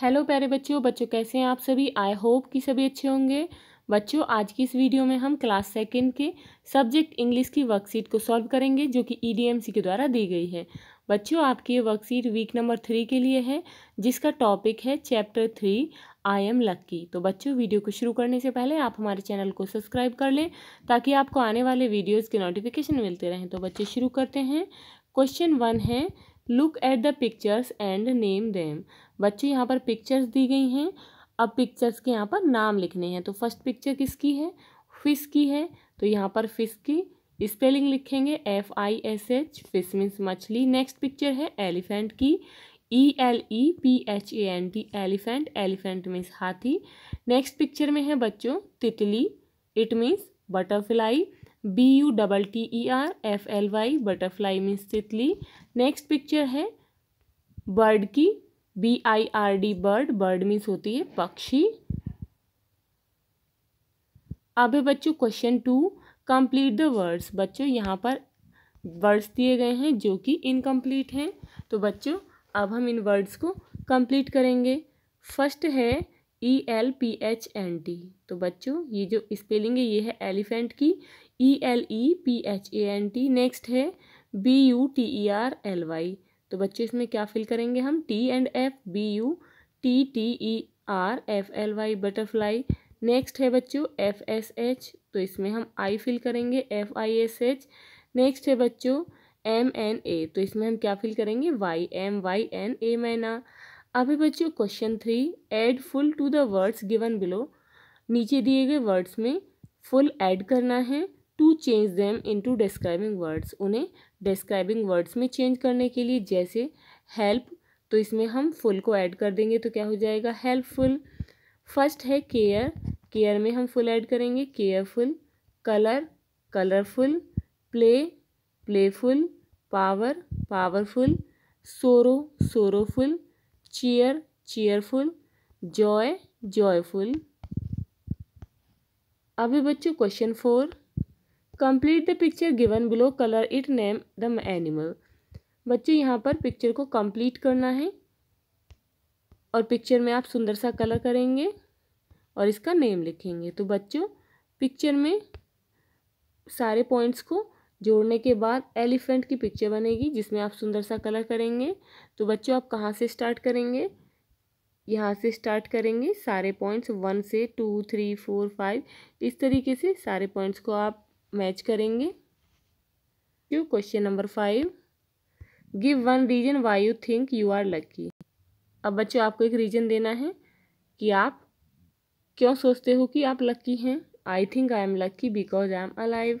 hello प्यारे बच्चों बच्चों कैसे हैं आप सभी आई होप कि सभी अच्छे होंगे बच्चों आज की इस वीडियो में हम क्लास सेकेंड के सब्जेक्ट इंग्लिश की वर्कशीट को सॉल्व करेंगे जो कि ईडीएमसी e के द्वारा दी गई है बच्चों आपकी ये वर्कशीट वीक नंबर थ्री के लिए है जिसका टॉपिक है chapter three I am lucky तो बच्चों वीडियो को शुरू करने से पहले आप हमारे चैनल को सब्सक्राइब कर लें ताकि आपको आने वाले वीडियोज़ के नोटिफिकेशन मिलते रहें तो बच्चे शुरू करते हैं क्वेश्चन वन है look at the pictures and name them बच्चों यहाँ पर पिक्चर्स दी गई हैं अब पिक्चर्स के यहाँ पर नाम लिखने हैं तो फर्स्ट पिक्चर किसकी है फिश की है तो यहाँ पर फिश की स्पेलिंग लिखेंगे F I S H fish means मछली नेक्स्ट पिक्चर है एलिफेंट की E L E P H A N T elephant elephant means हाथी नेक्स्ट पिक्चर में है बच्चों तितली it means butterfly B U double T E R F L Y butterfly means तितली next picture है bird की B I R D bird bird means होती है पक्षी अब है बच्चों question two complete the words बच्चों यहाँ पर वर्ड्स दिए गए हैं जो कि इनकम्प्लीट हैं तो बच्चों अब हम इन वर्ड्स को कंप्लीट करेंगे फर्स्ट है E L P H N T तो बच्चों ये जो स्पेलिंग है ये है एलिफेंट की E L E P H A N T next है B U T E R L Y तो बच्चों इसमें क्या फिल करेंगे हम T and F B U T T E R F L Y butterfly next है बच्चों F S H तो इसमें हम आई फिल करेंगे F I S H next है बच्चों एम एन ए तो इसमें हम क्या फिल करेंगे Y M Y N A मैना अभी बच्चों question three add full to the words given below नीचे दिए गए वर्ड्स में फुल ऐड करना है to change them into describing words उन्हें डिस्क्राइबिंग वर्ड्स में चेंज करने के लिए जैसे हेल्प तो इसमें हम फुल को ऐड कर देंगे तो क्या हो जाएगा हेल्पफुल फर्स्ट है केयर केयर में हम फुल ऐड करेंगे careful colour colourful play playful power powerful sorrow sorrowful cheer cheerful joy joyful अभी बच्चों question four complete the picture given below colour it name the animal बच्चों यहाँ पर picture को कंप्लीट करना है और पिक्चर में आप सुंदर सा कलर करेंगे और इसका नेम लिखेंगे तो बच्चों पिक्चर में सारे पॉइंट्स को जोड़ने के बाद एलिफेंट की पिक्चर बनेगी जिसमें आप सुंदर सा कलर करेंगे तो बच्चों आप कहाँ से स्टार्ट करेंगे यहाँ से स्टार्ट करेंगे सारे पॉइंट्स वन से टू थ्री फोर फाइव इस तरीके से सारे पॉइंट्स को आप मैच करेंगे क्यों question number five give one reason why you think you are lucky अब बच्चों आपको एक रीजन देना है कि आप क्यों सोचते हो कि आप लकी हैं I think I am lucky because I am alive